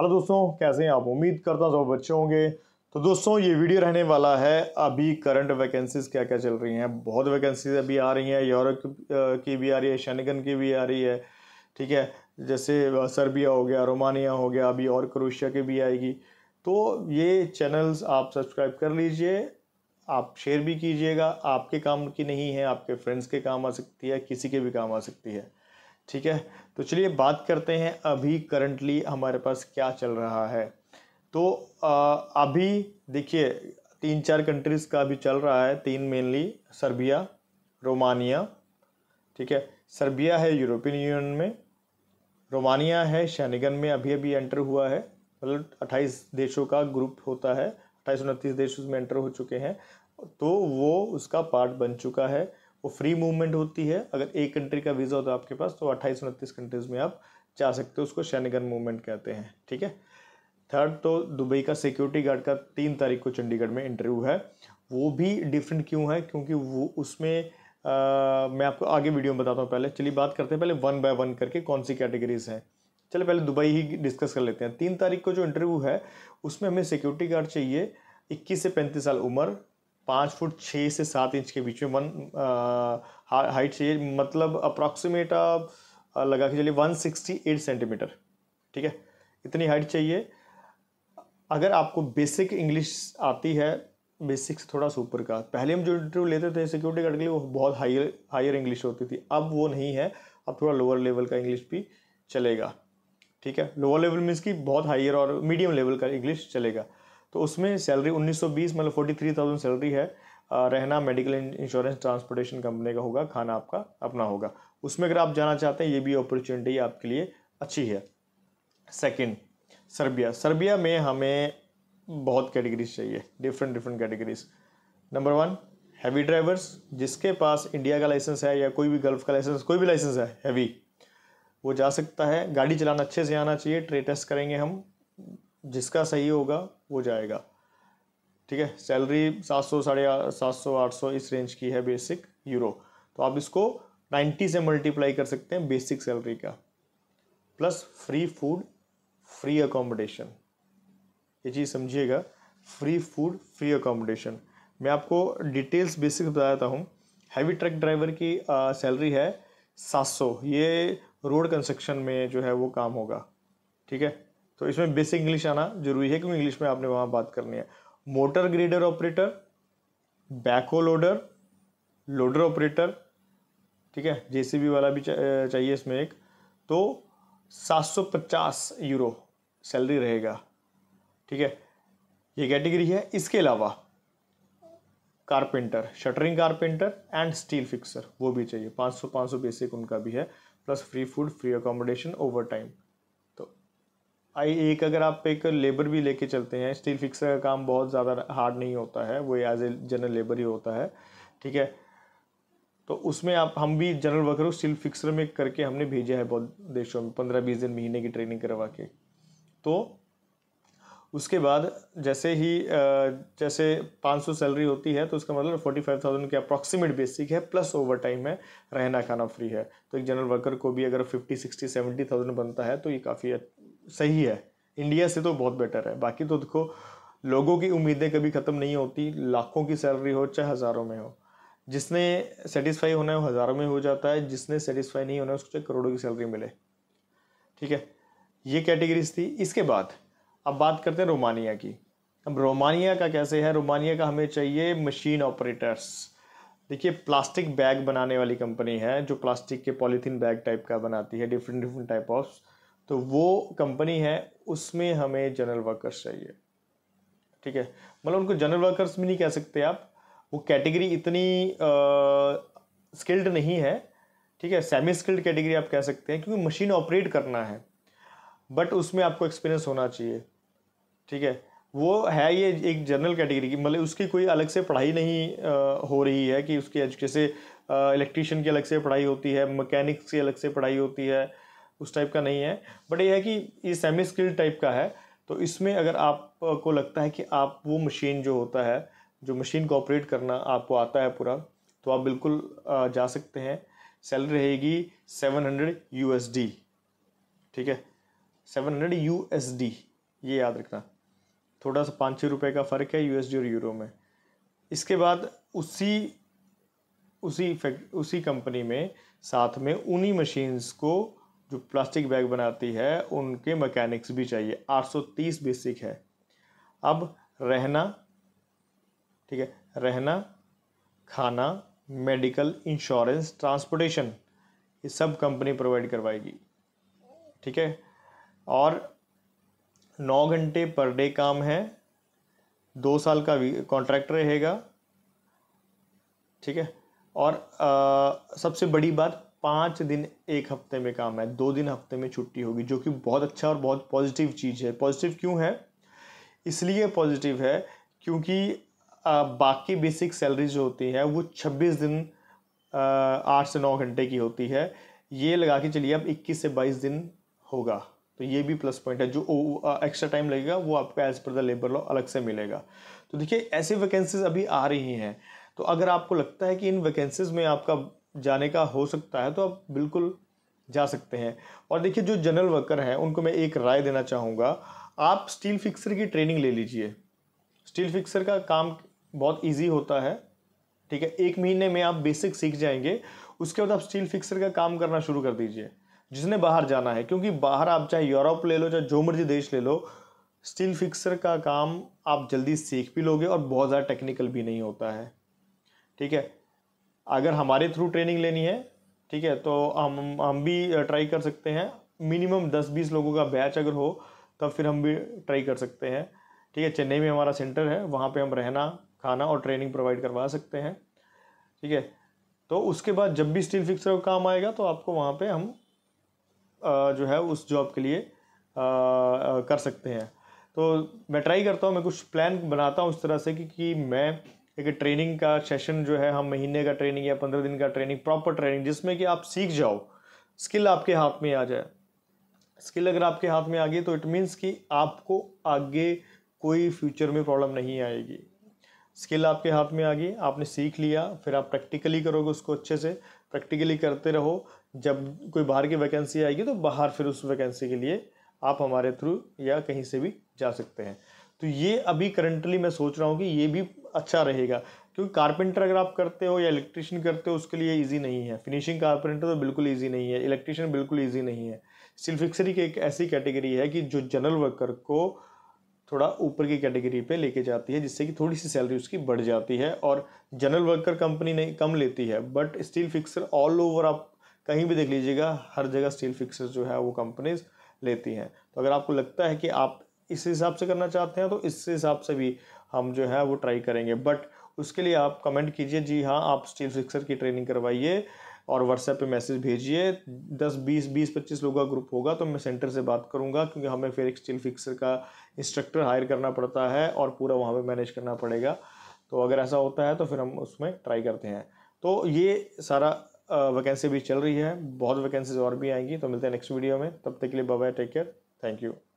hello दोस्तों कैसे हैं आप उम्मीद करता हूँ सब बच्चे होंगे तो दोस्तों ये वीडियो रहने वाला है अभी करंट वैकेंसीज क्या क्या चल रही हैं बहुत वैकेंसीज अभी आ रही हैं यूरोप की भी आ रही है शनिगन की भी आ रही है ठीक है जैसे सर्बिया हो गया रोमानिया हो गया अभी और क्रोशिया की भी आएगी तो ये चैनल्स आप सब्सक्राइब कर लीजिए आप शेयर भी कीजिएगा आपके काम की नहीं है आपके फ्रेंड्स के काम आ सकती है किसी के भी काम आ सकती है ठीक है तो चलिए बात करते हैं अभी करंटली हमारे पास क्या चल रहा है तो अभी देखिए तीन चार कंट्रीज़ का अभी चल रहा है तीन मेनली सर्बिया रोमानिया ठीक है सर्बिया है यूरोपियन यूनियन में रोमानिया है शैनिगन में अभी अभी एंटर हुआ है मतलब अट्ठाईस देशों का ग्रुप होता है अट्ठाईस उनतीस देश उसमें एंटर हो चुके हैं तो वो उसका पार्ट बन चुका है वो फ्री मूवमेंट होती है अगर एक कंट्री का वीज़ा होता है आपके पास तो अट्ठाईस उनतीस कंट्रीज़ में आप जा सकते हो उसको शैनगन मूवमेंट कहते हैं ठीक है थर्ड तो दुबई का सिक्योरिटी गार्ड का तीन तारीख को चंडीगढ़ में इंटरव्यू है वो भी डिफरेंट क्यों है क्योंकि वो उसमें आ, मैं आपको आगे वीडियो में बताता हूँ पहले चलिए बात करते हैं पहले वन बाय वन करके कौन सी कैटेगरीज हैं चलिए पहले दुबई ही डिस्कस कर लेते हैं तीन तारीख को जो इंटरव्यू है उसमें हमें सिक्योरिटी गार्ड चाहिए इक्कीस से पैंतीस साल उम्र पाँच फुट छः से सात इंच के बीच में वन हाइट चाहिए मतलब अप्रॉक्सीमेट आप लगा के चलिए वन सिक्सटी एट सेंटीमीटर ठीक है इतनी हाइट चाहिए अगर आपको बेसिक इंग्लिश आती है बेसिक थोड़ा सुपर ऊपर का पहले हम जो इंटरव्यू लेते थे सिक्योरिटी गार्ड के लिए वो बहुत हायर हायर इंग्लिश होती थी अब वो नहीं है अब थोड़ा लोअर लेवल का इंग्लिश भी चलेगा ठीक है लोअर लेवल मीन्स की बहुत हायर और मीडियम लेवल का इंग्लिश चलेगा तो उसमें सैलरी 1920 मतलब 43,000 सैलरी है रहना मेडिकल इंश्योरेंस ट्रांसपोर्टेशन कंपनी का होगा खाना आपका अपना होगा उसमें अगर आप जाना चाहते हैं ये भी अपॉर्चुनिटी आपके लिए अच्छी है सेकंड सर्बिया सर्बिया में हमें बहुत कैटेगरीज चाहिए different different categories number one heavy drivers जिसके पास इंडिया का लाइसेंस है या कोई भी गल्फ का लाइसेंस कोई भी लाइसेंस है हैवी वो जा सकता है गाड़ी चलाना अच्छे से आना चाहिए ट्रे टेस्ट करेंगे हम जिसका सही होगा वो जाएगा ठीक है सैलरी सात सौ साढ़े सात सौ आठ सौ इस रेंज की है बेसिक यूरो तो आप इसको नाइन्टी से मल्टीप्लाई कर सकते हैं बेसिक सैलरी का plus free food free accommodation ये चीज़ समझिएगा फ्री फूड फ्री अकोमोडेशन मैं आपको डिटेल्स बेसिक बताता हूँ हैवी ट्रक ड्राइवर की सैलरी है सात सौ ये रोड कंस्ट्रक्शन में जो है वो काम होगा ठीक है तो इसमें बेसिक इंग्लिश आना जरूरी है क्योंकि इंग्लिश में आपने वहाँ बात करनी है motor grader operator backhoe loader loader operator ठीक है जेसीबी वाला भी चाहिए इसमें एक तो 750 यूरो सैलरी रहेगा ठीक है ये कैटेगरी है इसके अलावा carpenter shuttering carpenter and steel fixer वो भी चाहिए 500 500 बेसिक उनका भी है plus free food free accommodation overtime आई एक अगर आप एक लेबर भी लेके चलते हैं स्टील फिक्सर का काम बहुत ज़्यादा हार्ड नहीं होता है वो एज ए जनरल लेबर ही होता है ठीक है तो उसमें आप हम भी जनरल वर्कर को स्टील फिक्सर में करके हमने भेजा है बहुत देशों में पंद्रह बीस दिन महीने की ट्रेनिंग करवा के तो उसके बाद जैसे ही जैसे 500 सैलरी होती है तो उसका मतलब 45,000 के अप्रॉक्सीमेट बेसिक है प्लस ओवर टाइम है रहना खाना फ्री है तो एक जनरल वर्कर को भी अगर 50, 60, 70,000 बनता है तो ये काफ़ी सही है इंडिया से तो बहुत बेटर है बाकी तो देखो लोगों की उम्मीदें कभी ख़त्म नहीं होती लाखों की सैलरी हो चाहे हज़ारों में हो जिसने सेटिस्फाई होना है वो हज़ारों में हो जाता है जिसने सेटिस्फाई नहीं होना है उसको चाहे करोड़ों की सैलरी मिले ठीक है ये कैटेगरीज थी इसके बाद अब बात करते हैं रोमानिया की अब रोमानिया का कैसे है रोमानिया का हमें चाहिए मशीन ऑपरेटर्स देखिए प्लास्टिक बैग बनाने वाली कंपनी है जो प्लास्टिक के पॉलीथीन बैग टाइप का बनाती है डिफरेंट डिफरेंट टाइप ऑफ तो वो कंपनी है उसमें हमें जनरल वर्कर्स चाहिए ठीक है मतलब उनको जनरल वर्कर्स भी नहीं कह सकते आप वो कैटेगरी इतनी स्किल्ड नहीं है ठीक है सेमी स्किल्ड कैटेगरी आप कह सकते हैं क्योंकि मशीन ऑपरेट करना है बट उसमें आपको एक्सपीरियंस होना चाहिए ठीक है वो है ये एक जनरल कैटेगरी की मतलब उसकी कोई अलग से पढ़ाई नहीं आ, हो रही है कि उसकी जैसे इलेक्ट्रिशियन की अलग से पढ़ाई होती है मैकेनिक्स की अलग से पढ़ाई होती है उस टाइप का नहीं है बट ये है कि ये सेमी स्किल्ड टाइप का है तो इसमें अगर आपको लगता है कि आप वो मशीन जो होता है जो मशीन को ऑपरेट करना आपको आता है पूरा तो आप बिल्कुल जा सकते हैं सैलरी रहेगी seven hundred U S D ठीक है seven hundred U S D ये याद रखना थोड़ा सा पाँच छः रुपये का फ़र्क है डी और यूरो में इसके बाद उसी उसी फैक्ट उसी कंपनी में साथ में उन्हीं मशीन्स को जो प्लास्टिक बैग बनाती है उनके मैकेनिक्स भी चाहिए 830 बेसिक है अब रहना ठीक है रहना खाना मेडिकल इंश्योरेंस ट्रांसपोर्टेशन ये सब कंपनी प्रोवाइड करवाएगी ठीक है और नौ घंटे पर डे काम है दो साल का कॉन्ट्रैक्ट रहेगा ठीक है और आ, सबसे बड़ी बात पाँच दिन एक हफ्ते में काम है दो दिन हफ्ते में छुट्टी होगी जो कि बहुत अच्छा और बहुत पॉजिटिव चीज़ है पॉजिटिव क्यों है इसलिए पॉजिटिव है क्योंकि बाकी बेसिक सैलरी जो होती है वो छब्बीस दिन आठ से नौ घंटे की होती है ये लगा के चलिए अब इक्कीस से बाईस दिन होगा तो ये भी प्लस पॉइंट है जो एक्स्ट्रा टाइम लगेगा वो आपको as per the labour law अलग से मिलेगा तो देखिए ऐसी वैकेंसीज अभी आ रही हैं तो अगर आपको लगता है कि इन वैकेंसीज में आपका जाने का हो सकता है तो आप बिल्कुल जा सकते हैं और देखिए जो जनरल वर्कर हैं उनको मैं एक राय देना चाहूँगा आप स्टील फिक्सर की ट्रेनिंग ले लीजिए स्टील फिक्सर का काम बहुत इजी होता है ठीक है एक महीने में आप बेसिक सीख जाएंगे उसके बाद आप स्टील फिक्सर का काम करना शुरू कर दीजिए जिसने बाहर जाना है क्योंकि बाहर आप चाहे यूरोप ले लो चाहे जो मर्जी देश ले लो स्टील फिक्सर का काम आप जल्दी सीख भी लोगे और बहुत ज़्यादा टेक्निकल भी नहीं होता है ठीक है अगर हमारे थ्रू ट्रेनिंग लेनी है ठीक है तो हम हम भी ट्राई कर सकते हैं मिनिमम दस बीस लोगों का बैच अगर हो तब फिर हम भी ट्राई कर सकते हैं ठीक है चेन्नई में हमारा सेंटर है वहाँ पे हम रहना खाना और ट्रेनिंग प्रोवाइड करवा सकते हैं ठीक है तो उसके बाद जब भी स्टील फिक्सर का काम आएगा तो आपको वहाँ पे हम जो है उस जॉब के लिए कर सकते हैं तो मैं ट्राई करता हूँ मैं कुछ प्लान बनाता हूँ इस तरह से कि, कि मैं एक ट्रेनिंग का सेशन जो है हम महीने का ट्रेनिंग या पंद्रह दिन का ट्रेनिंग प्रॉपर ट्रेनिंग जिसमें कि आप सीख जाओ स्किल आपके हाथ में आ जाए स्किल अगर आपके हाथ में आ गई तो इट मीन्स कि आपको आगे कोई फ्यूचर में प्रॉब्लम नहीं आएगी स्किल आपके हाथ में आ गई आपने सीख लिया फिर आप प्रैक्टिकली करोगे उसको अच्छे से प्रैक्टिकली करते रहो जब कोई बाहर की वैकेंसी आएगी तो बाहर फिर उस वैकेंसी के लिए आप हमारे थ्रू या कहीं से भी जा सकते हैं तो ये अभी करंटली मैं सोच रहा हूँ कि ये भी अच्छा रहेगा क्योंकि कारपेंटर अगर आप करते हो या इलेक्ट्रिशियन करते हो उसके लिए ईजी नहीं है फिनिशिंग कारपेंटर तो बिल्कुल ईजी नहीं है इलेक्ट्रिशियन बिल्कुल ईजी नहीं है स्टील फिक्सरी की एक ऐसी कैटेगरी है कि जो जनरल वर्कर को थोड़ा ऊपर की कैटेगरी पे लेके जाती है जिससे कि थोड़ी सी सैलरी उसकी बढ़ जाती है और जनरल वर्कर कंपनी नहीं कम लेती है but steel fixer all over आप कहीं भी देख लीजिएगा हर जगह स्टील फिक्सर जो है वो कंपनीज लेती हैं तो अगर आपको लगता है कि आप इस हिसाब से करना चाहते हैं तो इस हिसाब से भी हम जो है वो ट्राई करेंगे बट उसके लिए आप कमेंट कीजिए जी हाँ आप स्टील फिक्सर की ट्रेनिंग करवाइए और व्हाट्सएप पे मैसेज भेजिए दस बीस बीस पच्चीस लोगों का ग्रुप होगा तो मैं सेंटर से बात करूँगा क्योंकि हमें फिर एक स्टील फिक्सर का इंस्ट्रक्टर हायर करना पड़ता है और पूरा वहाँ पे मैनेज करना पड़ेगा तो अगर ऐसा होता है तो फिर हम उसमें ट्राई करते हैं तो ये सारा वैकेंसी भी चल रही है बहुत वैकेंसीज और भी आएंगी तो मिलते हैं नेक्स्ट वीडियो में तब तक के लिए bye take care thank you